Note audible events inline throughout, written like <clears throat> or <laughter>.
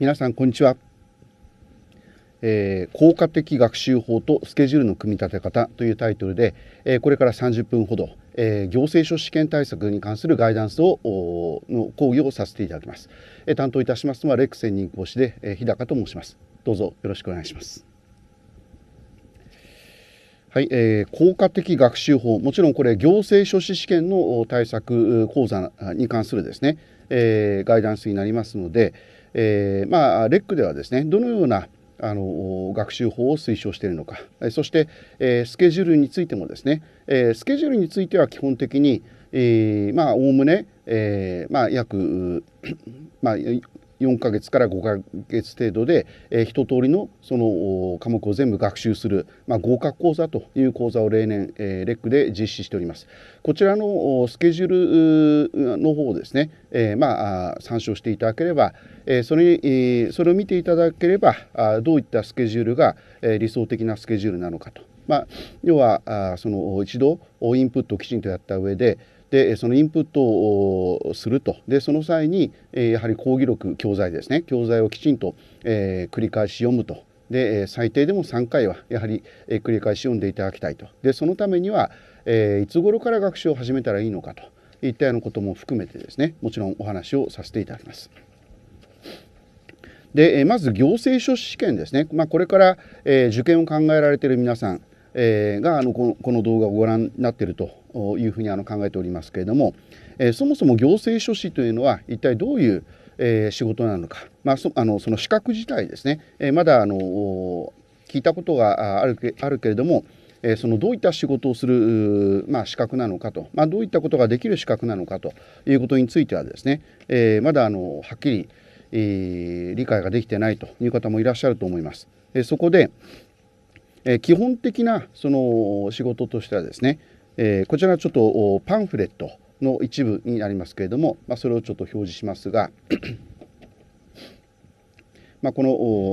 皆さんこんにちは、えー、効果的学習法とスケジュールの組み立て方というタイトルで、えー、これから30分ほど、えー、行政書試験対策に関するガイダンスをの講義をさせていただきます、え担当いたしますのはレック専任講師で、え日高と申しますどうぞよろしくお願いしますはい、えー、効果的学習法、もちろんこれ行政書士試験の対策講座に関するですね、えー、ガイダンスになりますので、えー、まあ、レックではですね、どのようなあの学習法を推奨しているのか、そして、えー、スケジュールについてもですね、えー、スケジュールについては基本的に、えー、まあおおむね、えー、まあ約、まあ、4ヶ月から5ヶ月程度で、えー、一通りのその科目を全部学習する、まあ、合格講座という講座を例年、えー、レックで実施しております。こちらのスケジュールの方をですね、えー、まあ参照していただければ、えー、それにそれを見ていただければどういったスケジュールが理想的なスケジュールなのかとまあ、要はあその一度インプットをきちんとやった上で、でそのインプットをするとでその際にやはり講義録教材ですね教材をきちんと、えー、繰り返し読むとで最低でも3回はやはりえ繰り返し読んでいただきたいとでそのためには、えー、いつ頃から学習を始めたらいいのかといったようなことも含めてですねもちろんお話をさせていただきます。でまず行政書士試験ですね、まあ、これから、えー、受験を考えられている皆さん、えー、があのこのこの動画をご覧になっているとというふうにあの考えておりますけれども、えそもそも行政書士というのは一体どういう、え仕事なのか、まあ、そあのその資格自体ですね、えまだあの聞いたことがあるあるけれども、えそのどういった仕事をする、まあ、資格なのかと、まあ、どういったことができる資格なのかということについてはですね、えまだあのはっきり、え理解ができてないという方もいらっしゃると思います。えそこで、え基本的なその仕事としてはですね、えー、こちらはちょっとパンフレットの一部になりますけれども、まあ、それをちょっと表示しますが <coughs> まあ、この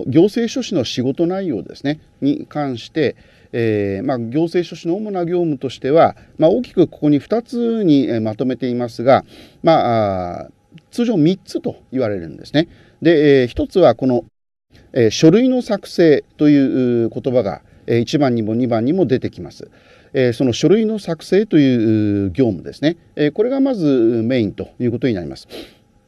行政書士の仕事内容ですねに関して、えー、まあ、行政書士の主な業務としては、まあ、大きくここに2つにまとめていますが、まあ、通常3つと言われるんですね。で、えー、1つはこの、えー、書類の作成という言葉が1番にも2番にも出てきます。えその書類の作成という業務ですね、えこれがまずメインということになります。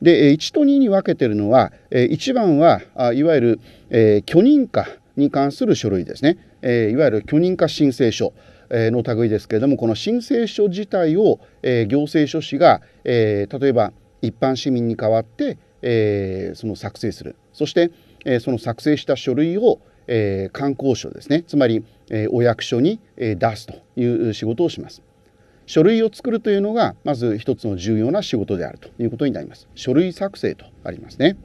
で1と2に分けてるのは1番はいわゆる、え許認可に関する書類ですね、えいわゆる許認可申請書の類ですけれどもこの申請書自体を、え行政書士が、え例えば一般市民に代わって、えその作成するそして、えその作成した書類を、えー、観光省ですねつまりお役所に出すという仕事をします。書類を作るというのがまず一つの重要な仕事であるということになります。書類作成とありますね。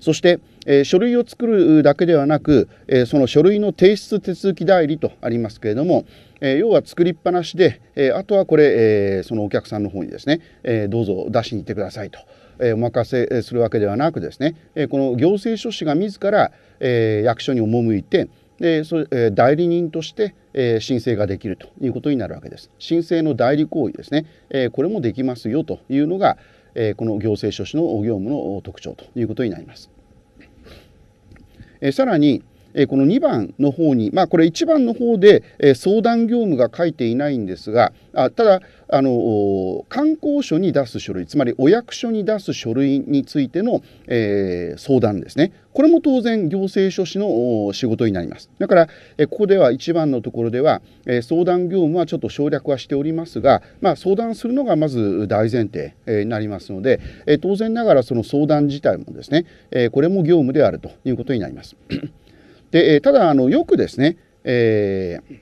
そして、えー、書類を作るだけではなく、えー、その書類の提出手続き代理とありますけれども、えー、要は作りっぱなしで、えあとはこれ、えそのお客さんの方にですね、えどうぞ出しに行ってくださいと、えお任せするわけではなくですね、えこの行政書士が自ら、え役所に赴いてでそれ、え代理人として、え申請ができるということになるわけです。申請の代理行為ですね、えこれもできますよというのが、えこの行政書士の業務の特徴ということになります。えさらに、この2番の方に、まあ、これ1番の方で、相談業務が書いていないんですが、あただあの、観光所に出す書類、つまりお役所に出す書類についての、えー、相談ですね。これも当然行政書士の仕事になります。だから、ここでは1番のところでは、相談業務はちょっと省略はしておりますが、まあ、相談するのがまず大前提、になりますので、当然ながらその相談自体もですね、これも業務であるということになります。で、ただあのよくですね、えー、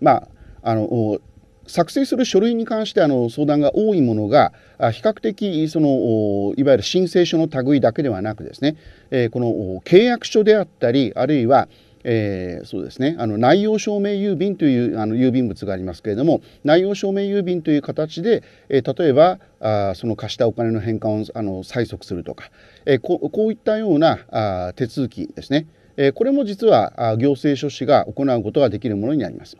まああの作成する書類に関してあの相談が多いものが比較的そのいわゆる申請書の類だけではなくですね、えー、この契約書であったりあるいはえー、そうですねあの内容証明郵便というあの郵便物がありますけれども内容証明郵便という形で、えー、例えばあその貸したお金の返還をあの催促するとか、えー、こういったようなあ手続きですねえこれも実は行政書士が行うことができるものになります。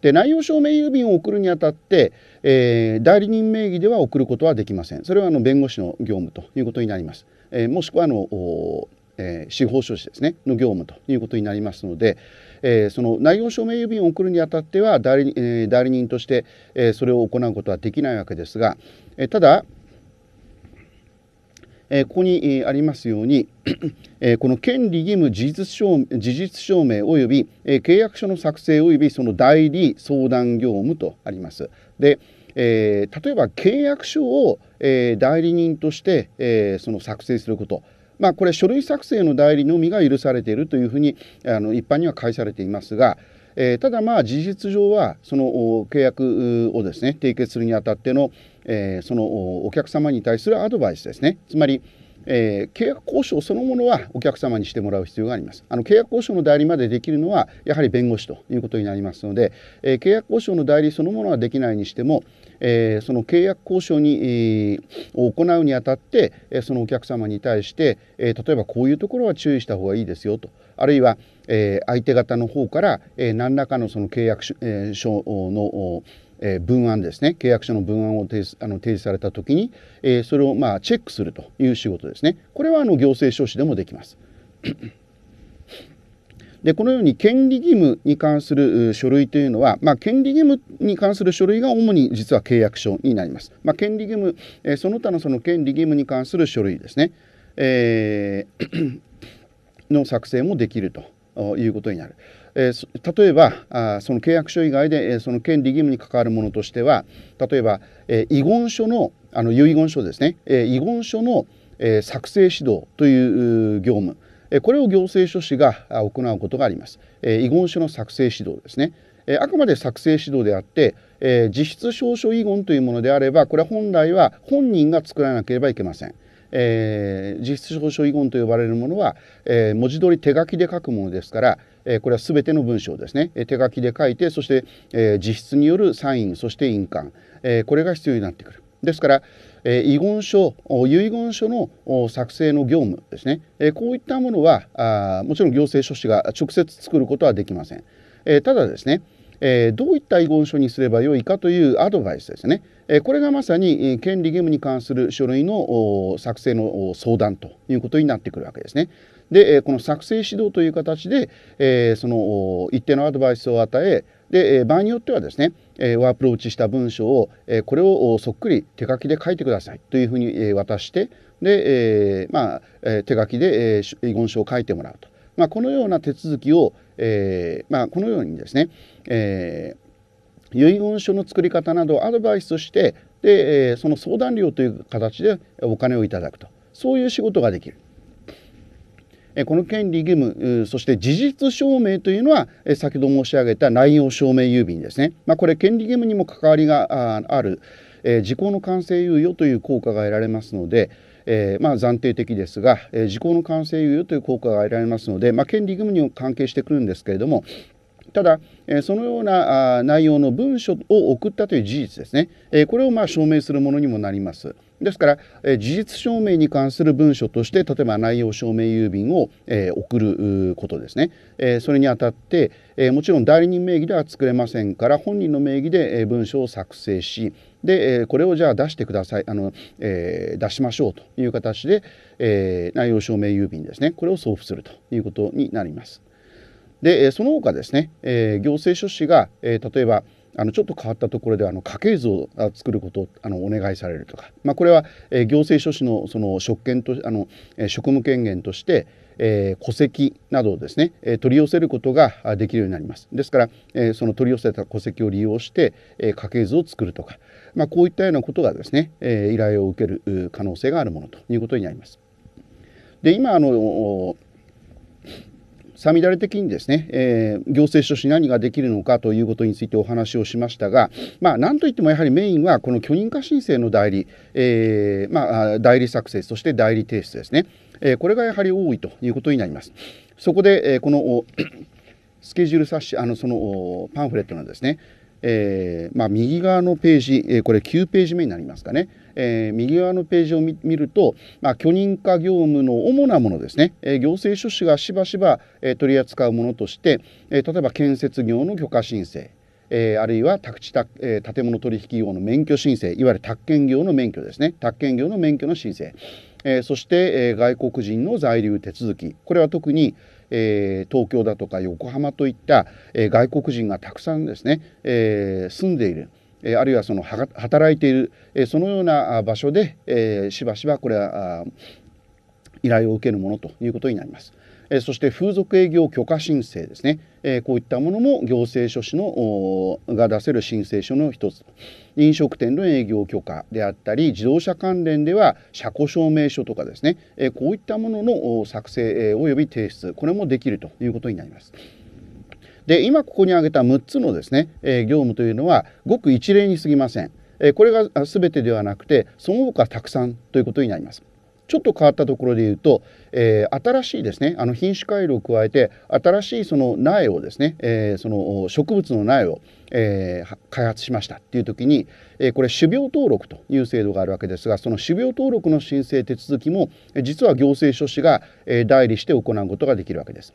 で内容証明郵便を送るにあたって、えー、代理人名義では送ることはできませんそれはあの弁護士の業務ということになります、えー、もしくはあの、えー、司法書士ですねの業務ということになりますので、えその内容証明郵便を送るにあたっては代理,、え代理人として、えそれを行うことはできないわけですが、えただえここにありますように、<coughs> えこの権利義務事実証明事実証明及び、え契約書の作成及びその代理相談業務とあります。で、え例えば契約書を、え代理人として、えその作成すること。まあ、これ書類作成の代理のみが許されているというふうにあの一般には解されていますが、えー、ただまあ事実上はその契約をですね締結するにあたっての、えー、そのお客様に対するアドバイスですねつまり、えー、契約交渉そのものはお客様にしてもらう必要がありますあの契約交渉の代理までできるのはやはり弁護士ということになりますので、え契約交渉の代理そのものはできないにしても、えその契約交渉に、を行うにあたって、えそのお客様に対して、え例えばこういうところは注意した方がいいですよとあるいは、えー、相手方の方から、えー、何らかのその契約書,、えー、の、えー、文案ですね契約書の文案を提あの提示された時に、えー、それをまあチェックするという仕事ですねこれはあの行政書士でもできます。でこのように権利義務に関する書類というのは、まあ、権利義務に関する書類が主に実は契約書になります。まあ、権利義務、えその他のその権利義務に関する書類ですね。えーの作成もできるということになる。え例えばその契約書以外で、えその権利義務に関わるものとしては例えば、え遺言書のあの遺言書ですね、え遺言書の、え作成指導という業務、えこれを行政書士が行うことがあります、え遺言書の作成指導ですね、えあくまで作成指導であって、え実質証書遺言というものであればこれは本来は本人が作らなければいけませんえー、実質保証遺言と呼ばれるものは、えー、文字通り手書きで書くものですから、えー、これは全ての文章ですね、え手書きで書いてそして、え実質によるサインそして印鑑、えこれが必要になってくる。ですから、え遺言書遺言書の作成の業務ですね、えこういったものはあもちろん行政書士が直接作ることはできません。えただですねえー、どういった遺言書にすればよいかというアドバイスですね、えこれがまさに権利義務に関する書類の作成の相談ということになってくるわけですね。で、この作成指導という形で、えその一定のアドバイスを与えで場合によってはですねワープローチした文章をこれをそっくり手書きで書いてくださいというふうに渡してで、えまあ、手書きで遺言書を書いてもらうと。まあ、このような手続きを、えー、まあ、このようにですね、えー、遺言書の作り方などをアドバイスしてで、えその相談料という形でお金をいただくとそういう仕事ができる。この権利義務そして事実証明というのは先ほど申し上げた内容証明郵便ですね、まあ、これ権利義務にも関わりがある時効の完成猶予という効果が得られますのでえー、まあ、暫定的ですが、えー、時効の完成猶予という効果が得られますので、まあ、権利義務にも関係してくるんですけれども、ただ、えそのような内容の文書を送ったという事実ですね、えこれをま証明するものにもなります。ですから、え事実証明に関する文書として例えば内容証明郵便を、え送ることですね、えそれにあたって、えもちろん代理人名義では作れませんから本人の名義で、え文書を作成しで、えこれをじゃあ出してくださいあの、え出しましょうという形で、え内容証明郵便ですねこれを送付するということになります。で、その他ですね、え行政書士が、え例えば、あのちょっと変わったところであの家系図を作ることをあのお願いされるとか、まあ、これは、え行政書士のその職権とあの、え職務権限として、えー、戸籍などをですね、え取り寄せることができるようになります。ですから、えその取り寄せた戸籍を利用して、え家系図を作るとか、まあ、こういったようなことがですね、え依頼を受ける可能性があるものということになります。で今あのさみだれ的にですね、えー、行政書士何ができるのかということについてお話をしましたが、まあ、なんといってもやはりメインはこの許認可申請の代理、えー、まあ、代理作成、そして代理提出ですね。えー、これがやはり多いということになります。そこで、えこの <coughs> スケジュール冊子、あの、そのパンフレットなんですね。えー、まあ、右側のページ、えー、これ9ページ目になりますかね、えー、右側のページを見ると、まあ、許認可業務の主なものですね、え行政書士がしばしば、え取り扱うものとして、え例えば建設業の許可申請、えあるいは宅地た、え建物取引業の免許申請いわゆる宅建業の免許ですね宅建業の免許の申請えー、そして、えー、外国人の在留手続きこれは特に、えー、東京だとか横浜といった、えー、外国人がたくさんですね、えー、住んでいる。あるいはその働いているそのような場所でしばしばこれは依頼を受けるものということになります。えそして風俗営業許可申請ですね、えこういったものも行政書士のが出せる申請書の一つ飲食店の営業許可であったり自動車関連では車庫証明書とかですねえこういったものの作成及び提出これもできるということになります。で今ここに挙げた6つのですねえ業務というのはごく一例にすぎません。えこれが全てではなくてその他たくさんということになります。ちょっと変わったところで言うと、えー、新しいですねあの品種改良を加えて新しいその苗をですね、えー、その植物の苗を、えー、開発しましたっていう時に、えー、これ種苗登録という制度があるわけですがその種苗登録の申請手続きも実は行政書士が、え代理して行うことができるわけです。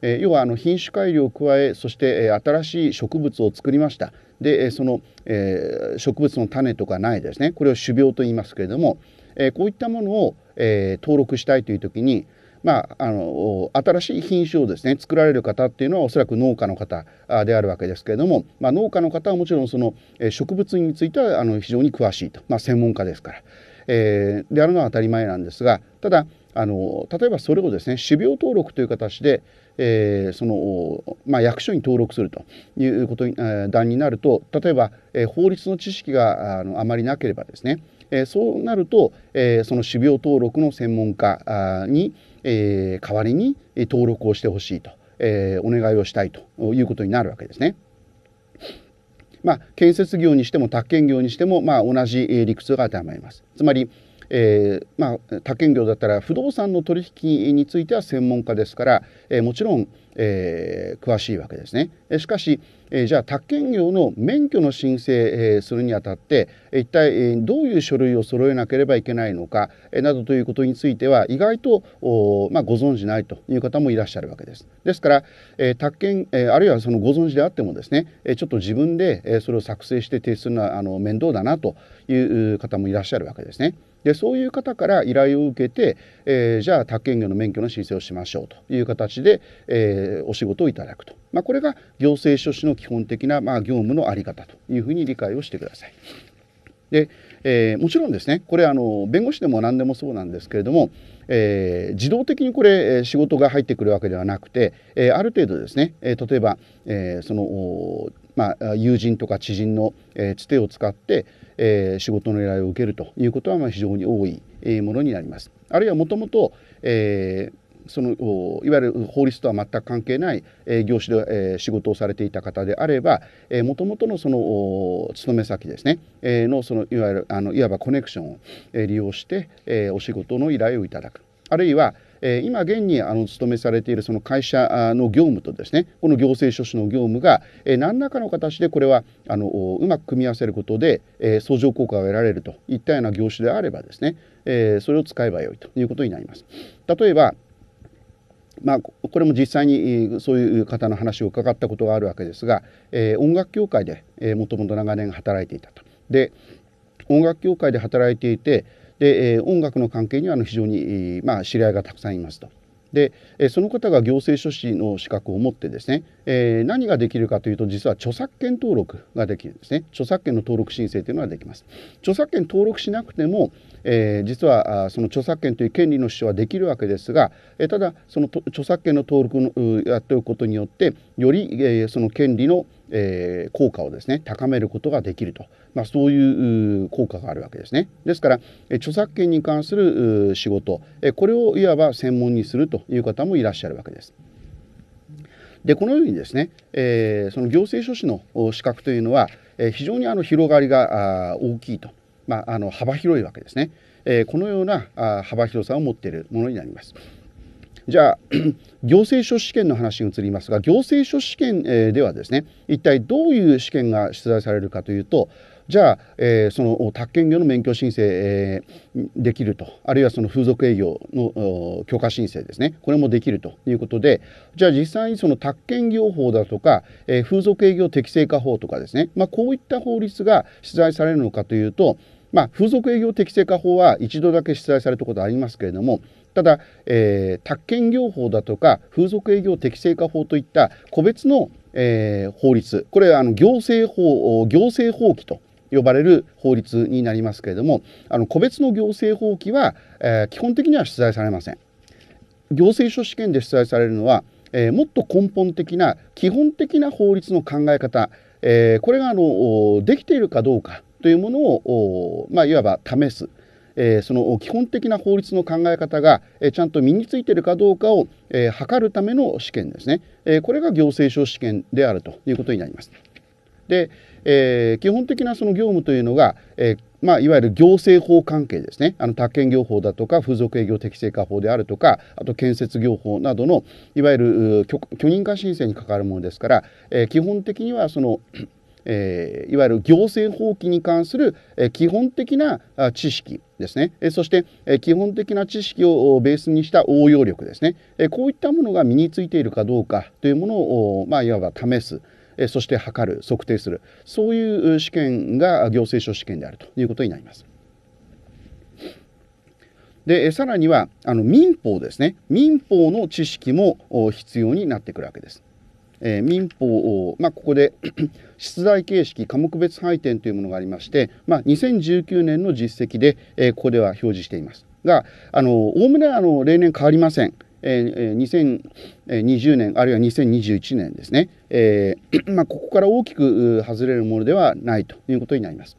え要はあの品種改良を加えそして、え新しい植物を作りましたで、えその、え植物の種とか苗ですねこれを種苗と言いますけれども、えこういったものをえー、登録したいという時に、まあ、あの新しい品種をですね作られる方っていうのはおそらく農家の方であるわけですけれども、まあ、農家の方はもちろんその植物についてはあの非常に詳しいと、まあ、専門家ですから、えー、であるのは当たり前なんですがただあの例えばそれをですね種苗登録という形で、えー、そのまあ、役所に登録するということに、えー、段になると例えば、え法律の知識があのあまりなければですねえそうなると、えその種苗登録の専門家に、え代わりに登録をしてほしいと、えお願いをしたいということになるわけですね。まあ、建設業にしても宅建業にしても、まあ、同じ理屈が当てはまります。つまり、えーまあ、他県業だったら不動産の取引については専門家ですから、えー、もちろん、えー、詳しいわけですね。しかし、えー、じゃあ宅建業の免許の申請、えー、するにあたって一体どういう書類を揃えなければいけないのか、えー、などということについては意外とお、まあ、ご存じないという方もいらっしゃるわけです。ですから、えー、宅建、えー、あるいはそのご存知であってもですね、えー、ちょっと自分で、えー、それを作成して提出するのはあの面倒だなという方もいらっしゃるわけですね。でそういう方から依頼を受けて、えー、じゃあ宅建業の免許の申請をしましょうという形で、えー、お仕事をいただくと、まあ、これが行政書士の基本的な、まあ、業務の在り方というふうに理解をしてください。でえー、もちろんですねこれあの弁護士でも何でもそうなんですけれども、えー、自動的にこれ仕事が入ってくるわけではなくて、えー、ある程度ですね、え例えば、えそのまあ、友人とか知人の、えつてを使って、え仕事の依頼を受けるということはまあ非常に多いものになります。あるいはもともとえそのいわゆる法律とは全く関係ない、え業種で、え仕事をされていた方であればもともとのその勤め先ですね、えのそのいわゆるあのいわばコネクションを、え利用して、えお仕事の依頼をいただくあるいは、え今現にあの勤めされているその会社の業務とですねこの行政書士の業務が、え何らかの形でこれはあのうまく組み合わせることで、え相乗効果が得られるといったような業種であればですね、えそれを使えばよいということになります。例えばまあ、これも実際にそういう方の話を伺ったことがあるわけですが、え音楽協会でもともと長年働いていたと。で音楽業界で働いていてで、え音楽の関係にはあの非常に、まあ、知り合いがたくさんいますと。でその方が行政書士の資格を持ってですね、えー、何ができるかというと実は著作権登録ができるんですね著作権の登録申請というのはできます著作権登録しなくてもえー、実はその著作権という権利の主張はできるわけですが、えー、ただその著作権の登録をやっておくことによってより、えー、その権利の、えー、効果をですね高めることができると、まあ、そういう効果があるわけですね。ですから、えー、著作権に関する仕事、えー、これをいわば専門にするという方もいらっしゃるわけです。でこのようにですね、えー、その行政書士の資格というのは、えー、非常にあの広がりが大きいとまあ、あの幅広いわけですね、えー、このようなあ幅広さを持っているものになります。じゃあ <clears throat> 行政書士試験の話に移りますが行政書士試験、えではですね一体どういう試験が出題されるかというとじゃあ、えー、その宅建業の免許申請、えー、できるとあるいはその風俗営業の許可申請ですねこれもできるということでじゃあ実際にその宅建業法だとか、えー、風俗営業適正化法とかですね、まあ、こういった法律が出題されるのかというとまあ、風俗営業適正化法は一度だけ出題されたことありますけれども、ただ、えー、宅建業法だとか、風俗営業適正化法といった個別の、えー、法律、これはあの行政法、行政法規と呼ばれる法律になりますけれども、あの個別の行政法規は、えー、基本的には出題されません。行政書試験で出題されるのは、えー、もっと根本的な基本的な法律の考え方、えー、これがあのできているかどうかというものを、まあ、いわば試す。えー、その基本的な法律の考え方が、えー、ちゃんと身についているかどうかを、えー、測るための試験ですね、えー、これが行政書試験であるということになります。で、えー、基本的なその業務というのが、えーまあ、いわゆる行政法関係ですねあの宅建業法だとか風俗営業適正化法であるとかあと建設業法などのいわゆる許認可申請に関わるものですから、えー、基本的にはそのえー、いわゆる行政法規に関する、え基本的な知識ですね、えそして、え基本的な知識をベースにした応用力ですね、えこういったものが身についているかどうかというものを、まあ、いわば試す。そして測る測定するそういう試験が行政書試験であるということになります。でさらにはあの民法ですね民法の知識も必要になってくるわけです。えー、民法、まあ、ここで <coughs> 出題形式科目別配点というものがありまして、まあ、2019年の実績で、えー、ここでは表示していますがおおむねあの例年変わりません。えー、2020年あるいは2021年ですね、えー <coughs> まあ、ここから大きく外れるものではないということになります。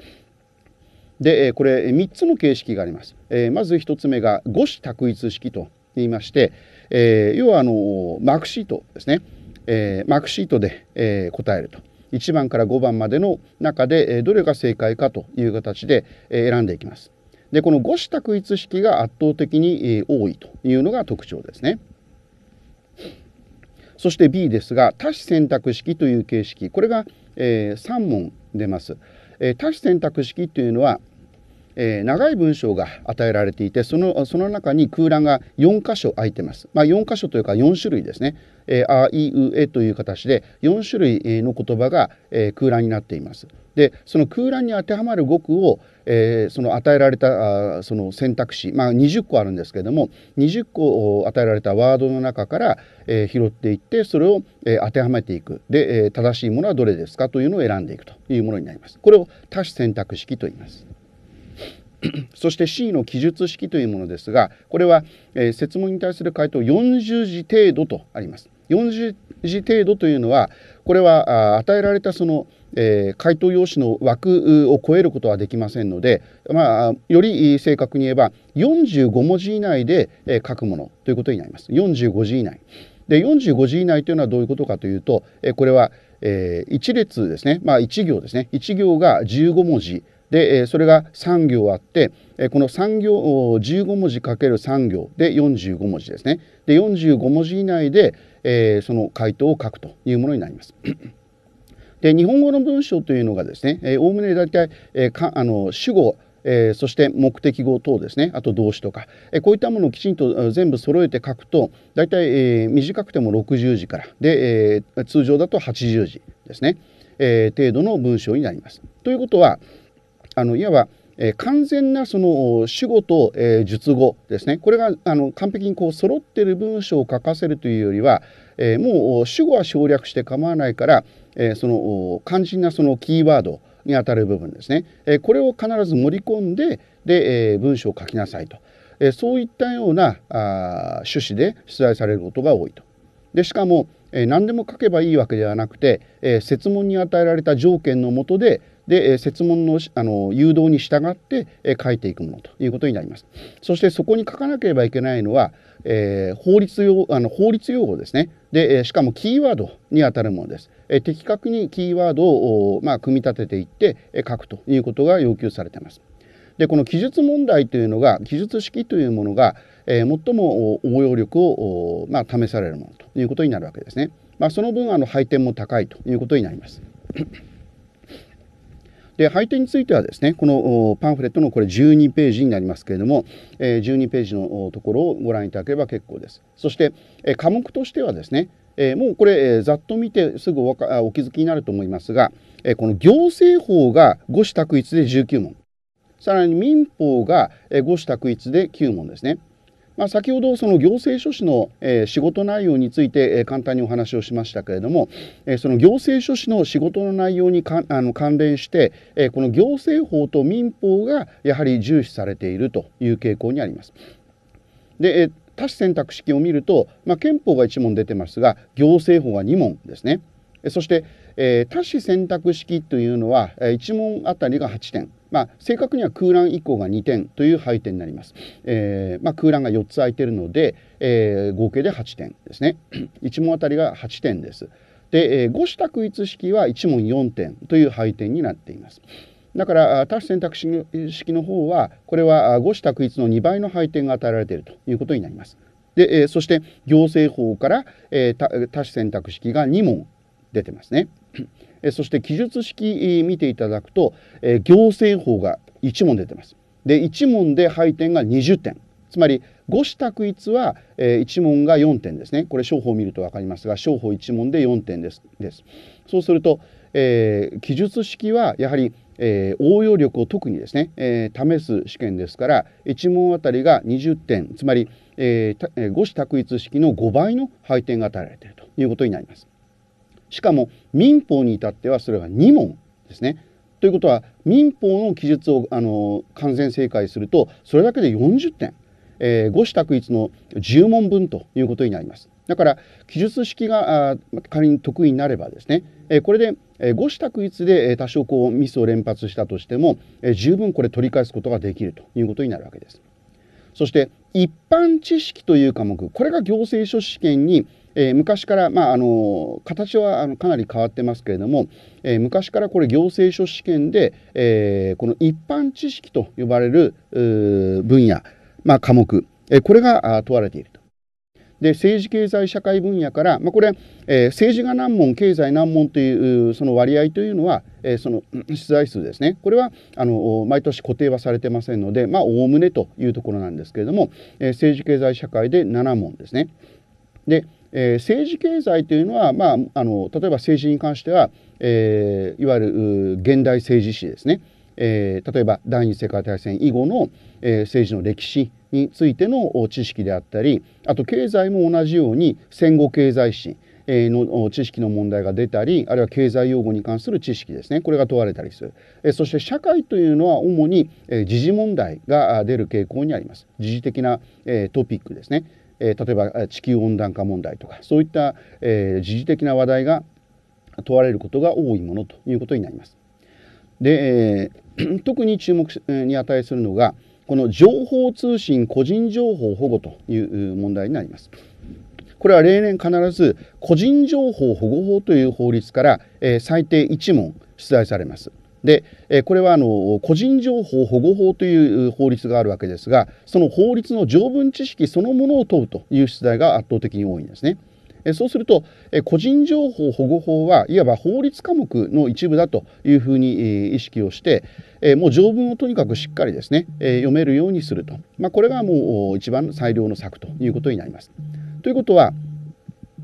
でこれ3つの形式があります。えー、まず1つ目が五種択一式と言いまして、えー、要はあのマークシートですね。えー、マークシートで、えー、答えると。1番から5番までの中で、えー、どれが正解かという形で、えー、選んでいきます。で、この5子択一式が圧倒的に、えー、多いというのが特徴ですね。そして B ですが、多子選択式という形式、これが、えー、3問出ます。えー、多子選択式というのは、えー、長い文章が与えられていてそのその中に空欄が4箇所空いてます、まあ、4箇所というか4種類ですね「えー、あいうえ」という形で4種類の言葉が、えー、空欄になっていますでその空欄に当てはまる語句を、えー、その与えられたあその選択肢、まあ、20個あるんですけれども20個与えられたワードの中から、えー、拾っていってそれを、えー、当てはめていくで、えー、正しいものはどれですかというのを選んでいくというものになります。これを多種選択式と言います。<clears throat> そして C の記述式というものですが、これは、えー、説問に対する回答40字程度とあります。40字程度というのは、これは与えられたその、えー、回答用紙の枠を超えることはできませんので、まあ、より正確に言えば45文字以内で、えー、書くものということになります。45字以内。で、45字以内というのはどういうことかというと、えー、これは、えー、1列ですね、まあ、1行ですね、1行が15文字。でそれが3行あってこの3行15文字かける3行で45文字ですねで45文字以内で、その回答を書くというものになります。<clears throat> で日本語の文章というのがですねおおむね大体、かあの主語そして目的語等ですねあと動詞とか、こういったものをきちんと全部揃えて書くと大体、短くても60字からで、通常だと80字ですね、程度の文章になります。ということはあのいわば、えー、完全なその主語と、えー、述語ですねこれがあの完璧にこう揃ってる文章を書かせるというよりは、えー、もう主語は省略して構わないから、えー、その肝心なそのキーワードにあたる部分ですね、えー、これを必ず盛り込んでで、えー、文章を書きなさいと、えー、そういったようなあ趣旨で出題されることが多いと。でしかも、えー、何でも書けばいいわけではなくて、えー、設問に与えられた条件のもとでで設問のあの誘導に従って書いていくものということになります。そしてそこに書かなければいけないのは、えー、法律用あの法律用語ですねで、えしかもキーワードにあたるものです、え的確にキーワードを、まあ、組み立てていって書くということが要求されていますでこの記述問題というのが記述式というものが、えー、最も応用力を、まあ、試されるものということになるわけですね、まあ、その分あの配点も高いということになりますで、配点についてはですね、このパンフレットのこれ12ページになりますけれども、12ページのところをご覧いただければ結構です。そして、科目としてはですね、もうこれ、ざっと見てすぐおかお気づきになると思いますが、この行政法が五子択一で19問、さらに民法が五子択一で9問ですね。まあ、先ほどその行政書士の、え仕事内容について、え簡単にお話をしましたけれども、えその行政書士の仕事の内容にかあの関連して、えこの行政法と民法がやはり重視されているという傾向にあります。で、多種選択式を見ると、まあ、憲法が1問出てますが行政法が2問ですねそして、えー、多種選択式というのは1問あたりが8点まあ、正確には空欄以降が2点という配点になります。えー、まあ、空欄が4つ空いているので、えー、合計で8点ですね。1 <clears throat> 問あたりが8点です。で、えー、5子択一式は1問4点という配点になっています。だから多種選択式の方はこれは5子択一の2倍の配点が与えられているということになります。で、えー、そして行政法から、えー、多種選択式が2問出てますね。そして記述式見ていただくと、行政法が1問出てます。で1問で配点が20点つまり五子択一は、え1問が4点ですねこれ商法を見ると分かりますが商法1問で4点ですですそうすると、えー、記述式はやはり、えー、応用力を特にですね、えー、試す試験ですから1問あたりが20点つまり、えー、五子択一式の5倍の配点が与えられているということになります。しかも民法に至ってはそれが2問ですね。ということは民法の記述をあの完全正解するとそれだけで40点、えー、子択一の10問分ということになります。だから記述式が仮に得意になればですね、えー、これで、えー、5子択一で、多少こうミスを連発したとしても、えー、十分これ取り返すことができるということになるわけです。そして一般知識という科目これが行政書試験にえー、昔から、まあ、あの形はあのかなり変わってますけれども、えー、昔からこれ行政書試験で、えー、この一般知識と呼ばれる分野、まあ、科目、えこれが問われていると。で政治経済社会分野から、まあ、これ、え政治が何問経済何問というその割合というのは、えその出題数ですねこれはあの毎年固定はされてませんのでおおむねというところなんですけれども、え政治経済社会で7問ですね。でえー、政治経済というのは、まあ、あの例えば政治に関しては、えー、いわゆる現代政治史ですね、えー、例えば第二次世界大戦以後の、えー、政治の歴史についての知識であったりあと経済も同じように戦後経済史の知識の問題が出たりあるいは経済用語に関する知識ですねこれが問われたりするそして社会というのは主に時事問題が出る傾向にあります時事的なトピックですねえ例えば地球温暖化問題とかそういった、え時事的な話題が問われることが多いものということになります。で、えー、<clears throat> 特に注目に値するのがこの情報通信個人情報保護という問題になります。これは例年必ず個人情報保護法という法律から、え最低1問出題されます。で、えこれはあの個人情報保護法という法律があるわけですがその法律の条文知識そのものを問うという出題が圧倒的に多いんですね。そうすると、個人情報保護法はいわば法律科目の一部だというふうに意識をして、もう条文をとにかくしっかりですね、読めるようにすると、まあ、これがもう一番最良の策ということになります。ということは、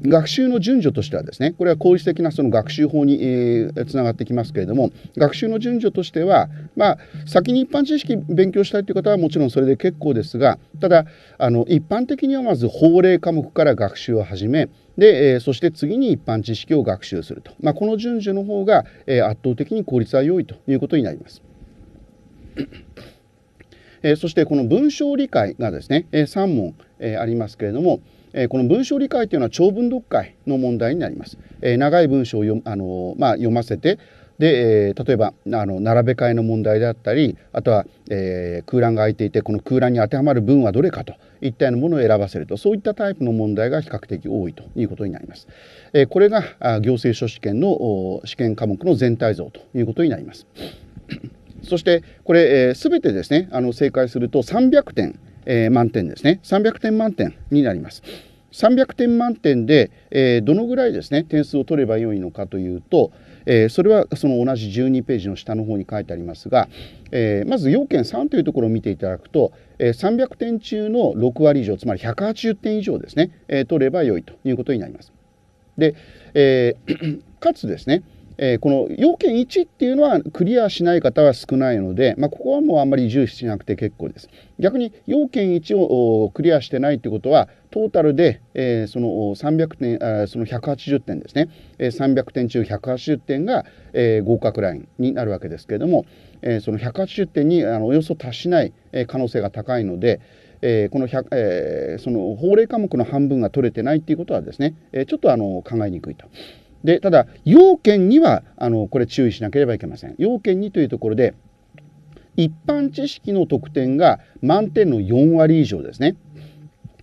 学習の順序としてはですねこれは効率的なその学習法に、えー、つながってきますけれども学習の順序としては、まあ、先に一般知識勉強したいという方はもちろんそれで結構ですがただあの一般的にはまず法令科目から学習を始めで、えー、そして次に一般知識を学習すると、まあ、この順序の方が、えー、圧倒的に効率は良いということになります。えー、そしてこの文章理解がですね、え3問、えありますけれども、えこの文章理解というのは長文読解の問題になります。え長い文章を読,、あのまあ、読ませてで、え例えばあの並べ替えの問題であったりあとは、えー、空欄が空いていてこの空欄に当てはまる文はどれかといったようなものを選ばせるとそういったタイプの問題が比較的多いということになります。えこれが行政書試験の試験科目の全体像ということになります。そしてこれ、えー、全てですねあの正解すると300点えー、満点ですね。300点満点になります。300点満点で、えー、どのぐらいですね点数を取ればよいのかというと、えー、それはその同じ12ページの下の方に書いてありますが、えー、まず要件3というところを見ていただくと、え300点中の6割以上つまり180点以上ですね、え取ればよいということになります。で、え <clears throat> かつですねえー、この要件1っていうのはクリアしない方は少ないので、まあ、ここはもうあんまり重視しなくて結構です。逆に要件1をクリアしてないってことは、トータルで、えー、その300点、あその180点ですね、えー、300点中180点が、えー、合格ラインになるわけですけれども、えー、その180点にあのおよそ達しない、可能性が高いので、えー、このえー、その法令科目の半分が取れてないっていうことはですね、えー、ちょっとあの考えにくいと。で、ただ、要件には、あの、これ注意しなければいけません。要件にというところで、一般知識の得点が満点の4割以上ですね。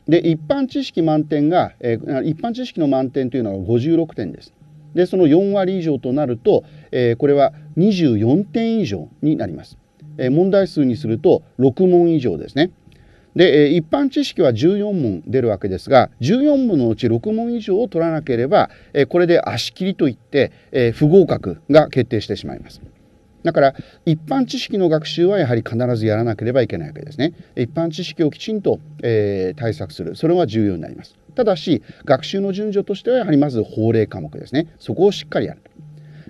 で、一般知識満点が、えー、一般知識の満点というのは56点です。で、その4割以上となると、えー、これは24点以上になります。えー、問題数にすると6問以上ですね。で、一般知識は14問出るわけですが、14問のうち6問以上を取らなければ、これで足切りといって、不合格が決定してしまいます。だから一般知識の学習はやはり必ずやらなければいけないわけですね。一般知識をきちんと、えー、対策する。それは重要になります。ただし、学習の順序としてはやはりまず法令科目ですね。そこをしっかりやる。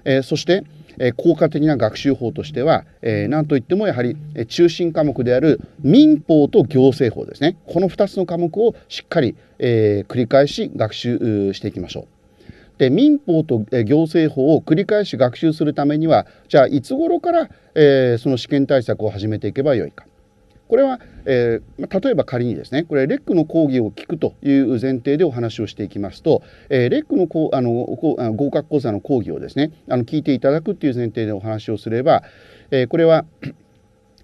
えー、そして、え効果的な学習法としては、えー、何といってもやはり中心科目である民法と行政法ですね。この2つの科目をしっかり、えー、繰り返し学習していきましょう。で民法と行政法を繰り返し学習するためにはじゃあいつ頃から、えー、その試験対策を始めていけばよいかこれは、えー、例えば仮にですねこれレックの講義を聞くという前提でお話をしていきますと、えー、レックのこあの合格講座の講義をですねあの聞いていただくっていう前提でお話をすれば、えー、これは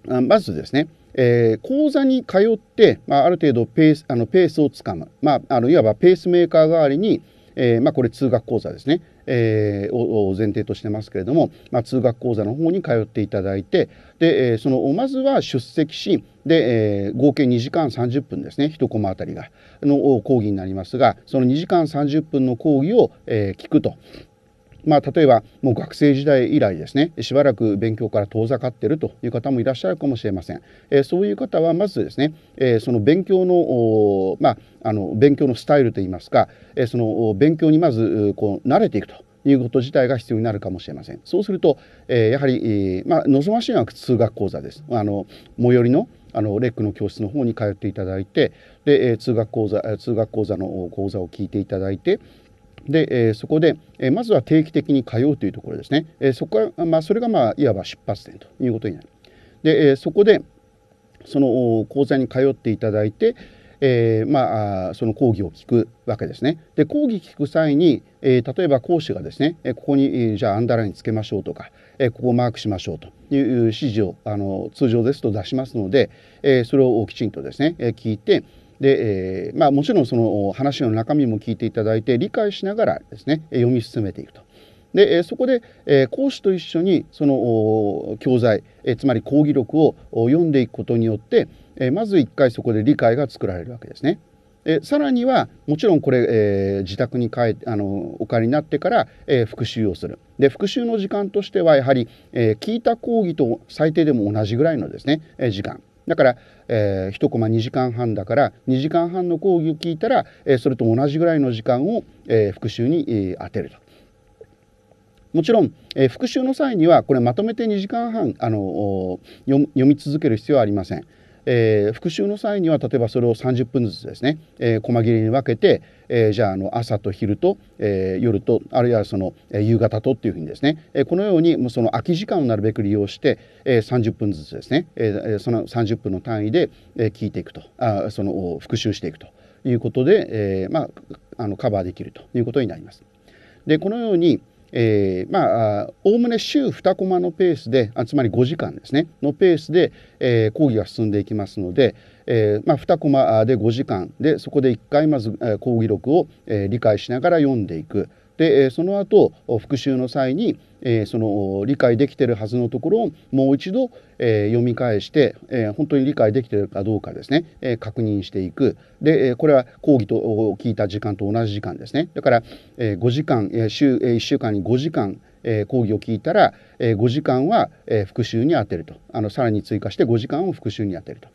<clears throat> まずですねえー、講座に通って、まあ、ある程度ペースあのペースをつかむ、まあ、あのいわばペースメーカー代わりにえー、まあ、これ通学講座ですね、えー、を前提としてますけれども、まあ、通学講座の方に通っていただいてで、そのまずは出席しで、え合計2時間30分ですね1コマあたりがの講義になりますがその2時間30分の講義を、え聞くとまあ、例えばもう学生時代以来ですねしばらく勉強から遠ざかっているという方もいらっしゃるかもしれません、えー、そういう方はまずですね、えー、その勉強の,、まあ、あの勉強のスタイルといいますか、えー、その勉強にまずこう慣れていくということ自体が必要になるかもしれません。そうすると、えー、やはり、えー、まあ、望ましいのは通学講座です。あの最寄りのあのレックの教室の方に通っていただいてで、えー、通学講座通学講座の講座を聞いていただいてで、えそこで、えまずは定期的に通うというところですね、えそこは、まあ、それが、まあ、いわば出発点ということになるで、えそこでその講座に通っていただいて、えー、まあ、その講義を聞くわけですね。で講義聞く際に、えー、例えば講師がですねここに、えじゃあアンダーラインつけましょうとか、えここをマークしましょうという指示をあの通常ですと出しますので、えそれをきちんとですね聞いてで、えー、まあ、もちろんその話の中身も聞いていただいて理解しながらですね読み進めていくと。でそこで、え講師と一緒にその教材、えつまり講義録を読んでいくことによって、えまず一回そこで理解が作られるわけですね。えさらにはもちろんこれ、え自宅に帰あのお帰りになってから、え復習をするで復習の時間としてはやはり、え聞いた講義と最低でも同じぐらいのですね、え時間だから、えー、1コマ2時間半だから2時間半の講義を聞いたら、えー、それと同じぐらいの時間を、えー、復習に、えー、当てると。もちろん、えー、復習の際にはこれまとめて2時間半あの読み続ける必要はありません。えー、復習の際には例えばそれを30分ずつですね、えー、細切れに分けて、えー、じゃああの朝と昼と、え夜とあるいはその、え夕方とっていうふうにですね、えこのようにもうその空き時間をなるべく利用して、え30分ずつですね、えその30分の単位で、え聞いていくとあその復習していくということで、えまあ、あのカバーできるということになります。でこのようにえー、まあおおむね週2コマのペースであつまり5時間ですねのペースで、えー、講義が進んでいきますので、えーまあ、2コマで5時間でそこで1回まず、え講義録を、えー、理解しながら読んでいくで、えー、その後復習の際に、えー、その理解できてるはずのところをもう一度、えー、読み返して、えー、本当に理解できてるかどうかですね、えー、確認していくで、えー、これは講義と聞いた時間と同じ時間ですねだから、えー、5時間、えー、週、えー、1週間に5時間えー、講義を聞いたら、えー、5時間は、えー、復習に充てるとあのさらに追加して5時間を復習に充てると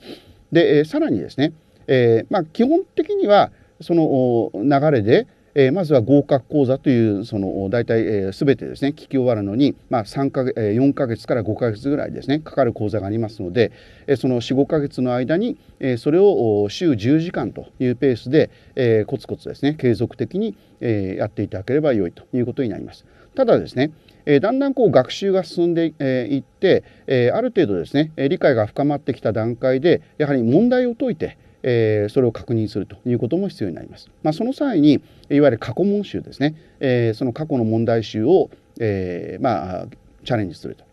で、えー、さらにですね、えーまあ、基本的にはその流れで、えまずは合格講座というその大体、えー、全てですね聞き終わるのに、まあ、3か月4か月から5か月ぐらいですねかかる講座がありますので、えその45か月の間に、えそれを週10時間というペースで、えコツコツですね継続的に、えやっていただければ良いということになります。ただですねえだんだんこう学習が進んでいって、えある程度ですね理解が深まってきた段階でやはり問題を解いてえそれを確認するということも必要になります。まあ、その際にいわゆる過去問集ですね、えその過去の問題集を、えまあ、チャレンジすると。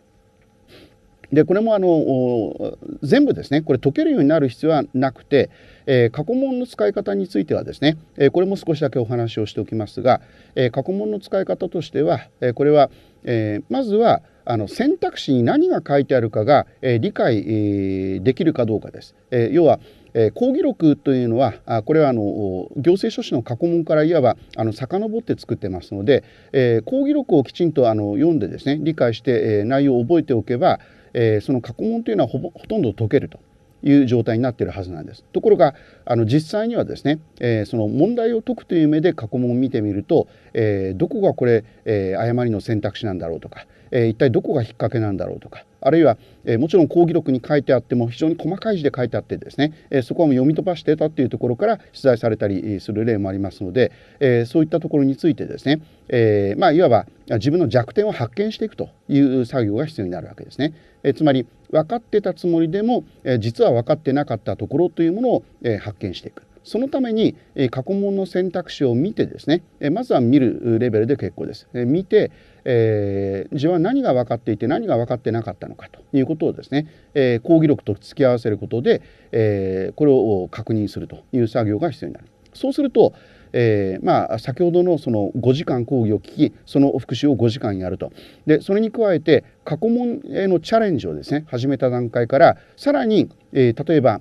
でこれもあの全部ですねこれ解けるようになる必要はなくて、えー、過去問の使い方についてはですね、えー、これも少しだけお話をしておきますが、えー、過去問の使い方としては、えこれは、えまずはあの選択肢に何が書いてあるかが、え理解、できるかどうかです。え要は、えー、講義録というのはあこれはあの行政書士の過去問からいわばあの遡って作ってますので、えー、講義録をきちんとあの読んでですね理解して、えー、内容を覚えておけば、えー、その過去問というのはほぼほとんど解けるという状態になっているはずなんです。ところがあの実際にはですね、えー、その問題を解くという目で過去問を見てみると、えー、どこがこれ、えー、誤りの選択肢なんだろうとか、えー、一体どこが引っ掛けなんだろうとかあるいは、えー、もちろん講義録に書いてあっても非常に細かい字で書いてあってですね、えー、そこはもう読み飛ばしてたっていうところから取材されたりする例もありますので、えー、そういったところについてですね、えまあ、いわば自分の弱点を発見していくという作業が必要になるわけですね。えつまり分かってたつもりでも、え実は分かってなかったところというものを、え発見していく。そのために、え過去問の選択肢を見てですね、えまずは見るレベルで結構です。え見て、えー、自分は何が分かっていて何が分かってなかったのかということをですね、え講義録と突き合わせることで、えこれを確認するという作業が必要になる。そうすると、えー、まあ、先ほどのその5時間講義を聞きその復習を5時間やるとでそれに加えて過去問へのチャレンジをですね始めた段階からさらに、えー、例えば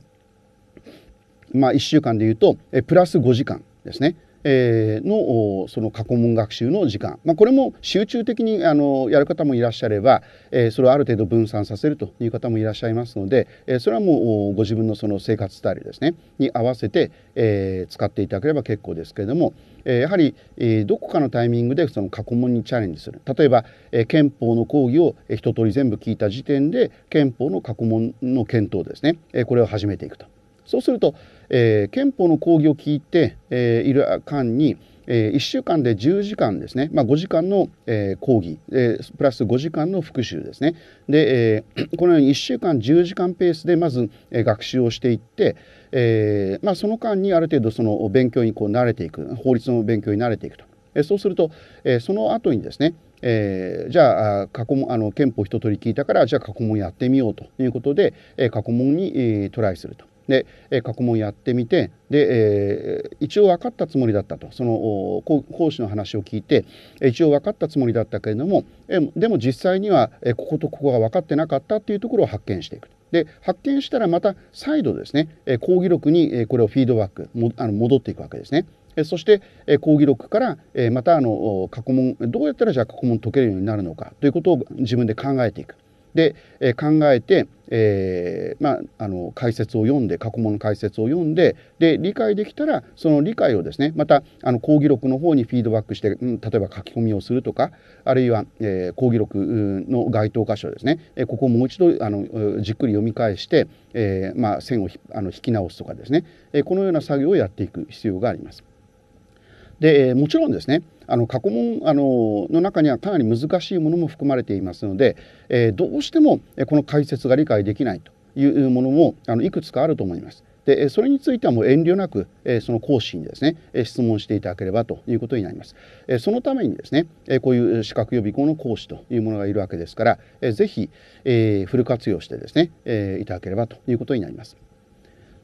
まあ、1週間でいうと、えプラス5時間ですね。えのその過去問学習の時間、まあ、これも集中的にあのやる方もいらっしゃれば、えそれをある程度分散させるという方もいらっしゃいますので、えそれはもうご自分のその生活スタイルですねに合わせて、え使っていただければ結構ですけれども、えやはり、えどこかのタイミングでその過去問にチャレンジする例えば、え憲法の講義を一通り全部聞いた時点で憲法の過去問の検討ですね、えこれを始めていくと。そうするとえー、憲法の講義を聞いて、えー、いる間に、えー、1週間で10時間ですね、まあ、5時間の、えー、講義、えー、プラス5時間の復習ですねで、えー、<clears throat> このように1週間10時間ペースでまず、えー、学習をしていって、えーまあ、その間にある程度その勉強にこう慣れていく法律の勉強に慣れていくと、えー、そうすると、えー、その後にですねえー、じゃあ過去問あの憲法一通り聞いたからじゃあ過去問やってみようということで、えー、過去問に、えー、トライするとで、え過去問やってみてで、えー、一応分かったつもりだったとその講師の話を聞いて一応分かったつもりだったけれども、えでも実際には、えこことここが分かってなかったっていうところを発見していく。で発見したらまた再度ですね、え講義録に、えこれをフィードバックもあの戻っていくわけですね。そして講義録からまたあの過去問どうやったらじゃあ過去問解けるようになるのかということを自分で考えていく。で考えてえー、まあ、あの解説を読んで過去問の解説を読んでで理解できたらその理解をですねまたあの講義録の方にフィードバックして、うん、例えば書き込みをするとかあるいは、えー、講義録の該当箇所ですね、えここをもう一度あのじっくり読み返して、えー、まあ、線をあの引き直すとかですね、えこのような作業をやっていく必要があります。で、えもちろんですねあの過去問あのの中にはかなり難しいものも含まれていますので、えー、どうしてもこの解説が理解できないというものもあのいくつかあると思います。でそれについてはもう遠慮なくえその講師にですねえ質問していただければということになりますえそのためにですねえこういう資格予備校の講師というものがいるわけですからえ是非フル活用してですねえいただければということになります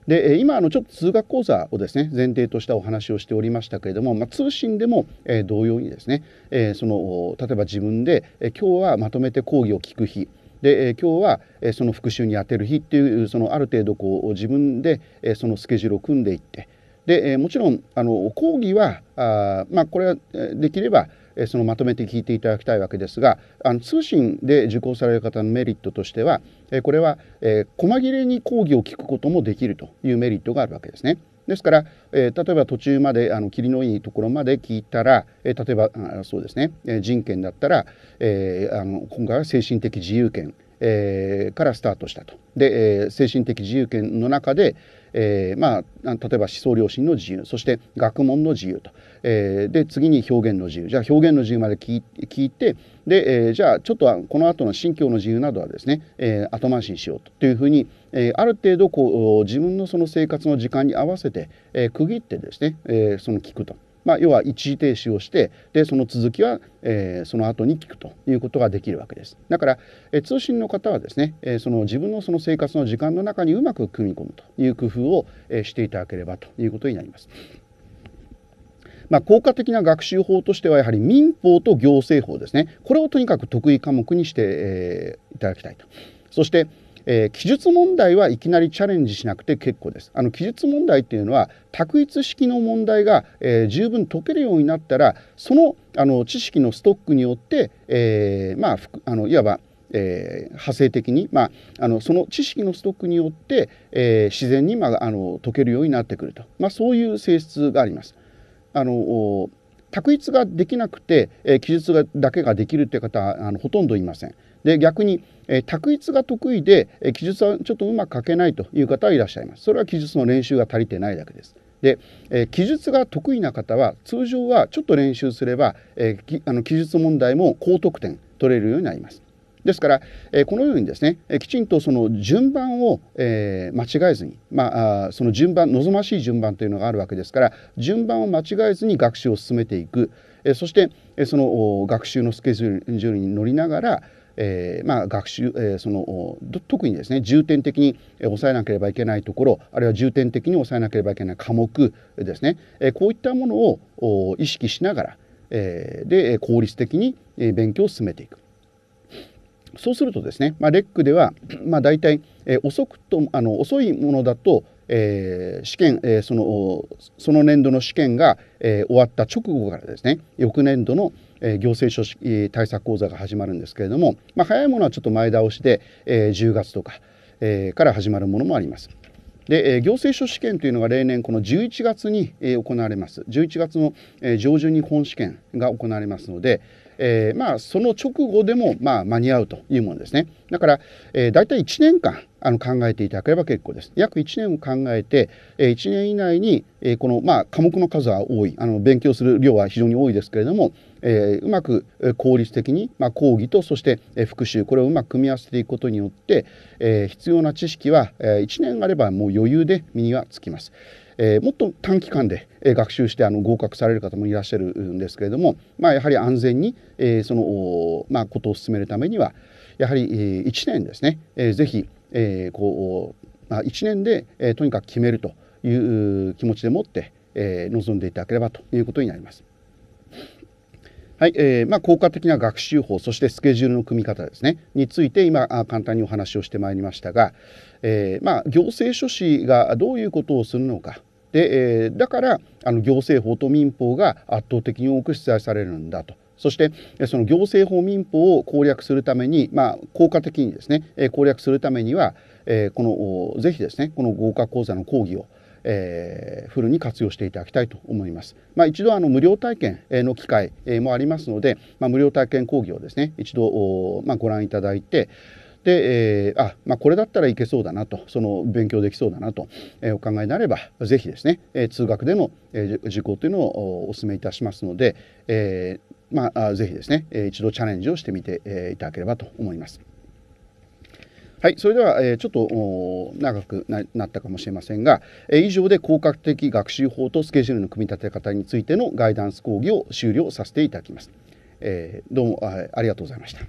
で今あのちょっと通学講座をですね前提としたお話をしておりましたけれども、まあ、通信でも、え同様にですね、えその例えば自分で、え今日はまとめて講義を聞く日で、え今日は、えその復習に充てる日っていうそのある程度こう自分で、えそのスケジュールを組んでいってで、えもちろんあの講義はあ、まあ、これはできればえそのまとめて聞いていただきたいわけですがあの通信で受講される方のメリットとしては、えこれは、え細切れに講義を聞くこともできるというメリットがあるわけですね。ですから、えー、例えば途中まであの霧のいいところまで聞いたら、えー、例えばあそうですね、えー、人権だったら、えー、あの今回は精神的自由権、えー、からスタートしたと。で、えー、精神的自由権の中で、えー、まあ、例えば思想良心の自由そして学問の自由と、えー、で次に表現の自由じゃあ表現の自由まで聞いてで、えー、じゃあちょっとはこの後の信教の自由などはですね、え後回しにしようというふうに、えある程度こう自分のその生活の時間に合わせて、え区切ってですね、えその聞くと。まあ、要は一時停止をしてでその続きは、えー、その後に聞くということができるわけです。だから、えー、通信の方はですね、えー、その自分のその生活の時間の中にうまく組み込むという工夫を、えー、していただければということになります。まあ、効果的な学習法としてはやはり民法と行政法ですねこれをとにかく得意科目にして、えいただきたいと。そしてえー、記述問題はいきなりチャレンジしなくて結構です。あの記述問題というのは択一式の問題が、えー、十分解けるようになったらそのあの知識のストックによって、えー、まああのいわばえー、派生的に、まあ、あのその知識のストックによって、え自然に、まあ、あの解けるようになってくると、まあ、そういう性質があります。あの択一ができなくて、え記述がだけができるという方はあのほとんどいません。で逆に、えー、卓越が得意で、えー、記述はちょっとうまく書けないという方はいらっしゃいますそれは記述の練習が足りてないだけですで、えー、記述が得意な方は通常はちょっと練習すれば、えー、あの記述問題も高得点取れるようになりますですから、えー、このようにですね、えー、きちんとその順番を、えー、間違えずに、まあ、その順番望ましい順番というのがあるわけですから順番を間違えずに学習を進めていく、えそして、えその学習のスケジュールに乗りながらえー、まあ、学習、えー、その特にですね重点的に抑えなければいけないところあるいは重点的に抑えなければいけない科目ですね、えー、こういったものを意識しながら、えー、で効率的に勉強を進めていく。そうするとですね、まあ、レックでは、<clears throat> まあ、大体、えー、遅くとあの遅いものだと、えー、試験、えー、そのその年度の試験が、えー、終わった直後からですね翌年度の行政書士対策講座が始まるんですけれども、まあ、早いものはちょっと前倒しで、え10月とか、から始まるものもあります。で、行政書試験というのが例年この11月に、行われます。11月の、上旬に本試験が行われますので、えー、まあその直後でもまあ間に合うというものですね。だから、えー、大体1年間あの考えていただければ結構です。約1年を考えて、え1年以内に、このまあ科目の数は多い、あの勉強する量は非常に多いですけれども、えー、うまく効率的に、まあ、講義とそして復習これをうまく組み合わせていくことによって、えー、必要な知識は、えー、1年あればもう余裕で身にはつきます。えー、もっと短期間で、え学習してあの合格される方もいらっしゃるんですけれども、まあ、やはり安全に、えー、その、まあ、ことを進めるためにはやはり、え1年ですね、えー、ぜひ、えー、こう、まあ、1年で、えー、とにかく決めるという気持ちでもって、えー、臨んでいただければということになります。はい、えー、まあ、効果的な学習法、そしてスケジュールの組み方ですね、について今、簡単にお話をしてまいりましたが、えー、まあ、行政書士がどういうことをするのか、で、えー、だから、あの、行政法と民法が圧倒的に多く出題されるんだと。そしてその行政法民法を攻略するために、まあ、効果的にですね攻略するためにはこのぜひですねこの合格講座の講義をえー、フルに活用していただきたいと思います。まあ、一度あの無料体験の機会もありますので、まあ、無料体験講義をですね一度、まあ、ご覧いただいてで、えー、あ、まあ、これだったらいけそうだなと、その勉強できそうだなと、えー、お考えになれば、ぜひですね、えー、通学での、えー、受講というのをお勧めいたしますので、えー、まあ、ぜひですね、一度チャレンジをしてみていただければと思います。はい、それでは、えー、ちょっと長くなったかもしれませんが、えー、以上で効果的学習法とスケジュールの組み立て方についてのガイダンス講義を終了させていただきます。えー、どうもありがとうございました。